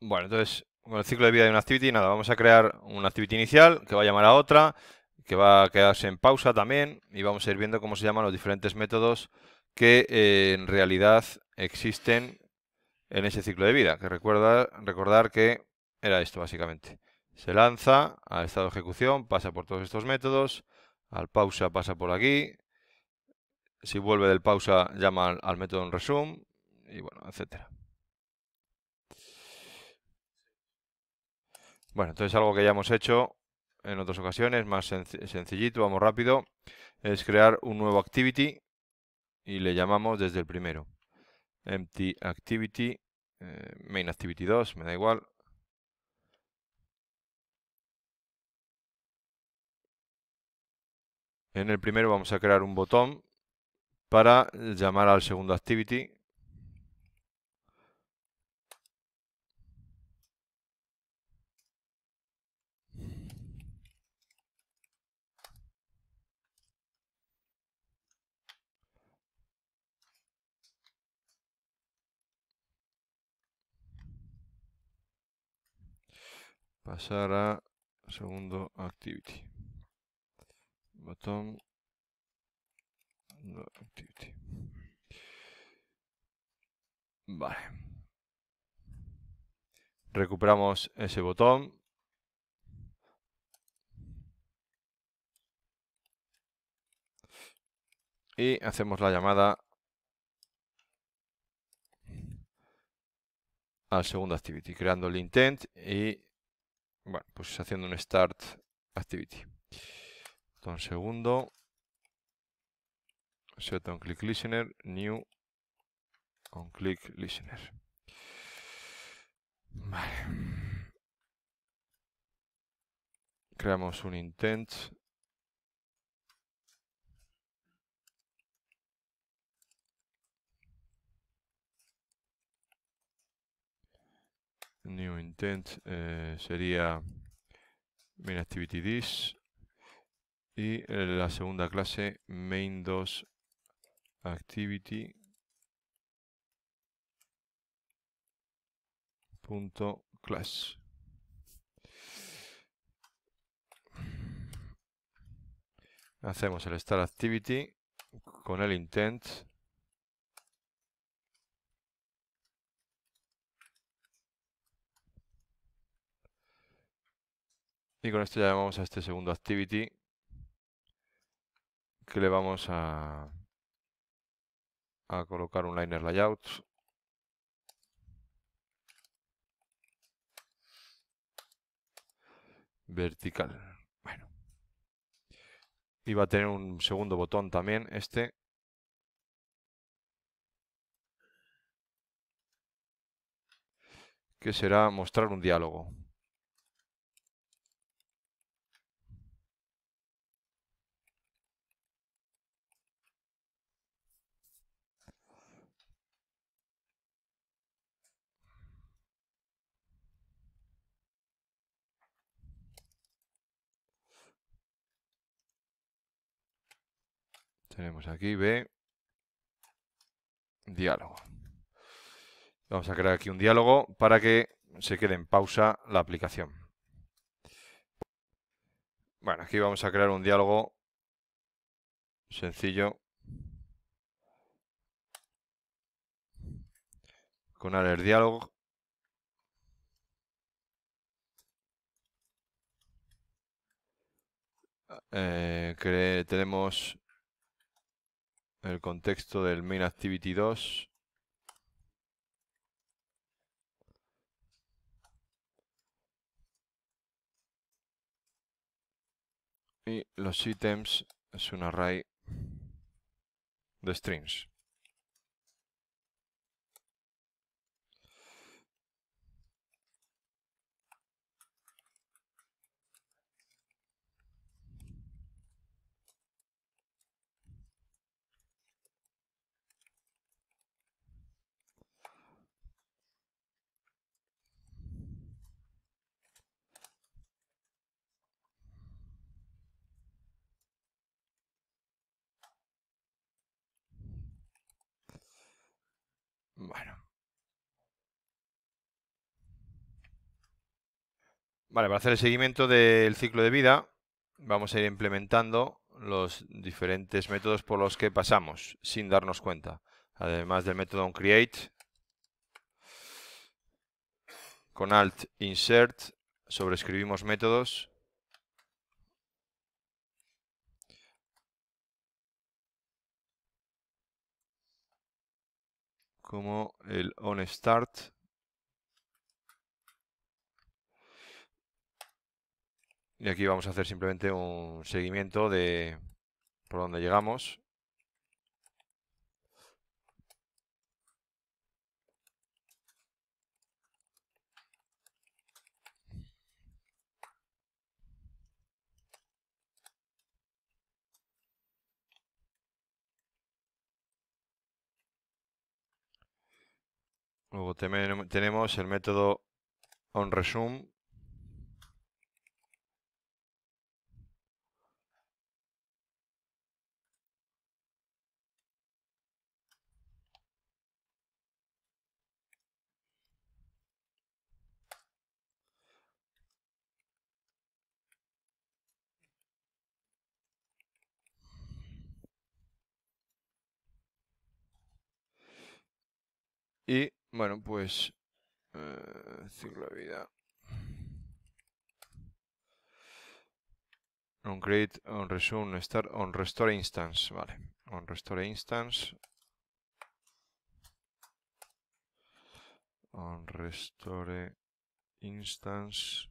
Bueno, entonces, con el ciclo de vida de una activity, nada, vamos a crear una activity inicial que va a llamar a otra, que va a quedarse en pausa también, y vamos a ir viendo cómo se llaman los diferentes métodos que eh, en realidad existen en ese ciclo de vida. Que recuerda, recordar que era esto básicamente. Se lanza al estado de ejecución, pasa por todos estos métodos, al pausa pasa por aquí, si vuelve del pausa llama al, método en resume, y bueno, etcétera. Bueno, entonces algo que ya hemos hecho en otras ocasiones, más sencillito, vamos rápido, es crear un nuevo activity y le llamamos desde el primero. Empty activity, eh, main activity 2, me da igual. En el primero vamos a crear un botón para llamar al segundo activity pasar a segundo activity. Botón activity. Vale. Recuperamos ese botón. Y hacemos la llamada al segundo activity, creando el intent y bueno, pues haciendo un start activity. Un segundo. Set on click listener, new on click listener. Vale. Creamos un intent new intent eh, sería main activity this y eh, la segunda clase main 2 activity class hacemos el start activity con el intent Y con esto ya vamos a este segundo activity que le vamos a, a colocar un liner layout. Vertical. Bueno. Y va a tener un segundo botón también, este, que será mostrar un diálogo. Tenemos aquí B, diálogo. Vamos a crear aquí un diálogo para que se quede en pausa la aplicación. Bueno, aquí vamos a crear un diálogo sencillo con alert diálogo eh, tenemos el contexto del main activity 2 y los items es un array de strings. Bueno. Vale, para hacer el seguimiento del ciclo de vida, vamos a ir implementando los diferentes métodos por los que pasamos, sin darnos cuenta. Además del método onCreate, con Alt Insert, sobrescribimos métodos como el start Y aquí vamos a hacer simplemente un seguimiento de por dónde llegamos. Luego tenemos el método onResume. Y bueno, pues... Eh, ciclo de vida. On create, on resume, start, on restore instance. Vale. On restore instance. On restore instance.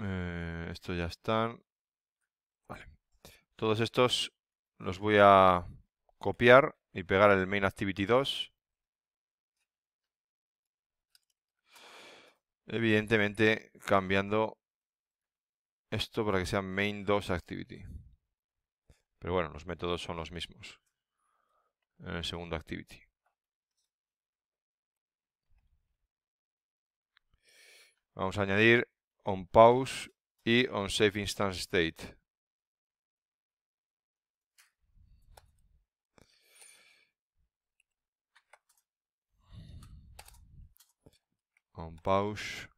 Eh, esto ya están. Vale. Todos estos los voy a copiar y pegar el main activity 2. Evidentemente cambiando esto para que sea main 2 activity. Pero bueno, los métodos son los mismos en el segundo activity. Vamos a añadir on pause e on save instance state. On pause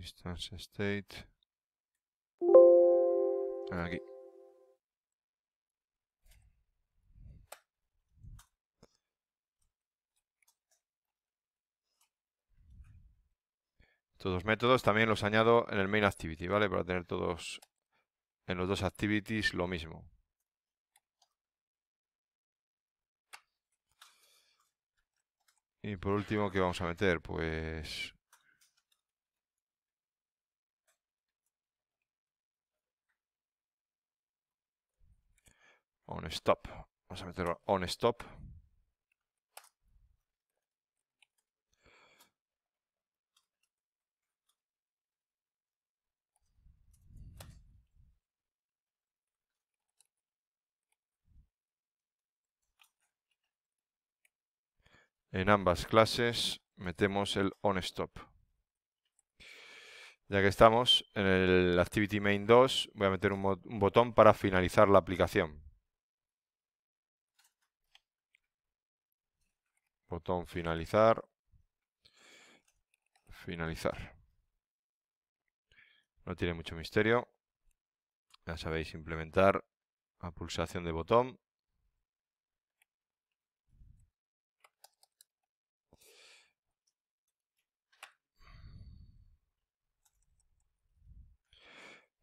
Instance state. Aquí. todos los métodos también los añado en el main activity, ¿vale? Para tener todos en los dos activities lo mismo. Y por último, ¿qué vamos a meter? Pues on stop. Vamos a meter on stop. En ambas clases metemos el onStop. Ya que estamos en el Activity Main 2, voy a meter un botón para finalizar la aplicación. Botón finalizar. Finalizar. No tiene mucho misterio. Ya sabéis implementar a pulsación de botón.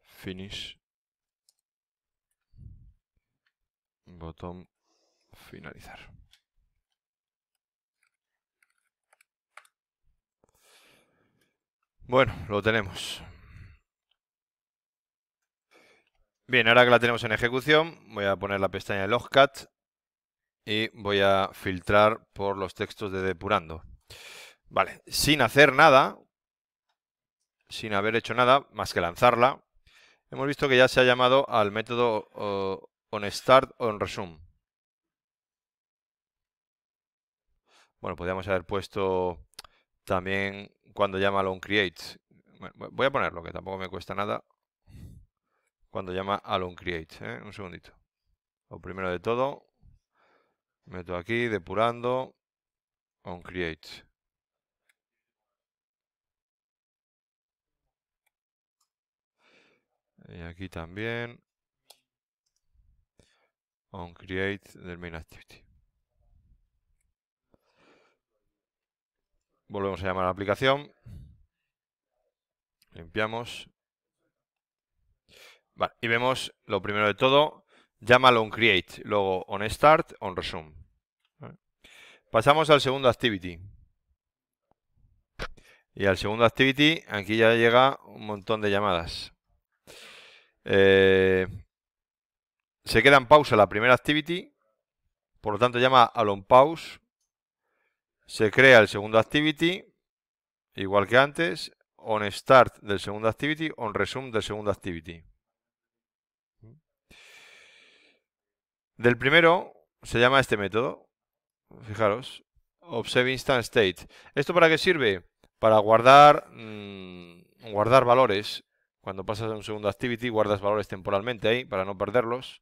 Finish. Botón finalizar. Bueno, lo tenemos. Bien, ahora que la tenemos en ejecución, voy a poner la pestaña de Logcat y voy a filtrar por los textos de depurando. Vale, sin hacer nada, sin haber hecho nada más que lanzarla, hemos visto que ya se ha llamado al método uh, onStart onResume. Bueno, podríamos haber puesto también cuando llama a create. voy a ponerlo, que tampoco me cuesta nada. Cuando llama a create. ¿eh? Un segundito. Lo primero de todo, meto aquí, depurando, on create. Y aquí también, on create del main activity. Volvemos a llamar a la aplicación. Limpiamos. y vemos lo primero de todo, llama on create, luego on start, on resume. Pasamos al segundo activity. Y al segundo activity, aquí ya llega un montón de llamadas. Eh, se queda en pausa la primera activity, por lo tanto llama a on pause se crea el segundo activity, igual que antes, on start del segundo activity, on resume del segundo activity. Del primero se llama este método, fijaros, observe state. ¿Esto para qué sirve? Para guardar, mm, guardar valores. Cuando pasas a un segundo activity, guardas valores temporalmente ahí para no perderlos.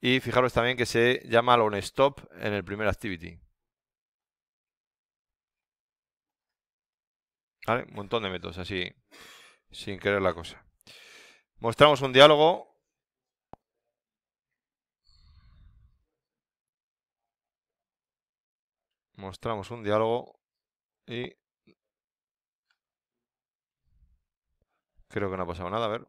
Y fijaros también que se llama on stop en el primer activity. Un montón de métodos, así, sin querer la cosa. Mostramos un diálogo. Mostramos un diálogo y... Creo que no ha pasado nada, a ver.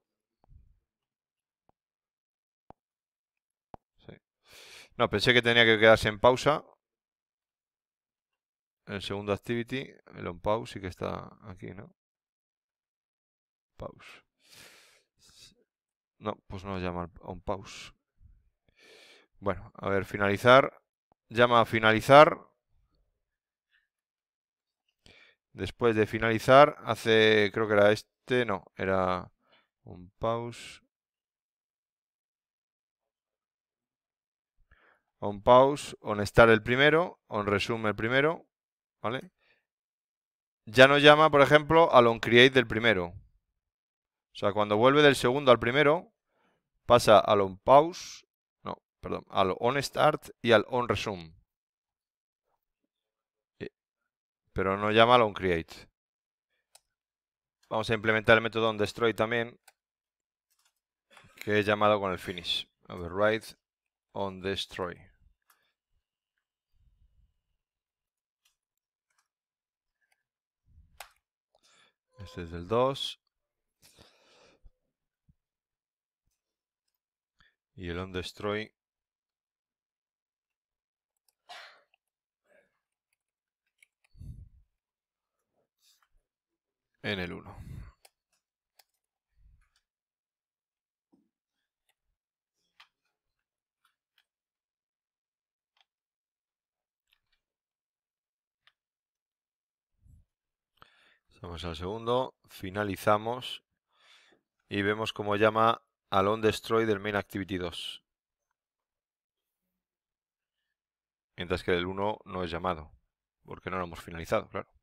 No, pensé que tenía que quedarse en pausa el segundo activity, el on pause sí que está aquí, ¿no? Pause. No, pues no llama on pause. Bueno, a ver, finalizar. Llama a finalizar. Después de finalizar, hace, creo que era este, no, era un pause. On pause, on start el primero, on resume el primero, ¿vale? Ya no llama, por ejemplo, al onCreate del primero. O sea, cuando vuelve del segundo al primero, pasa al onPause, no, perdón, al onStart y al onResume. Pero no llama al onCreate. Vamos a implementar el método onDestroy también, que he llamado con el finish. Override onDestroy. Este es el 2. Y el on destroy. En el 1. Vamos al segundo, finalizamos y vemos cómo llama al destroy del main activity 2. Mientras que el 1 no es llamado, porque no lo hemos finalizado, claro.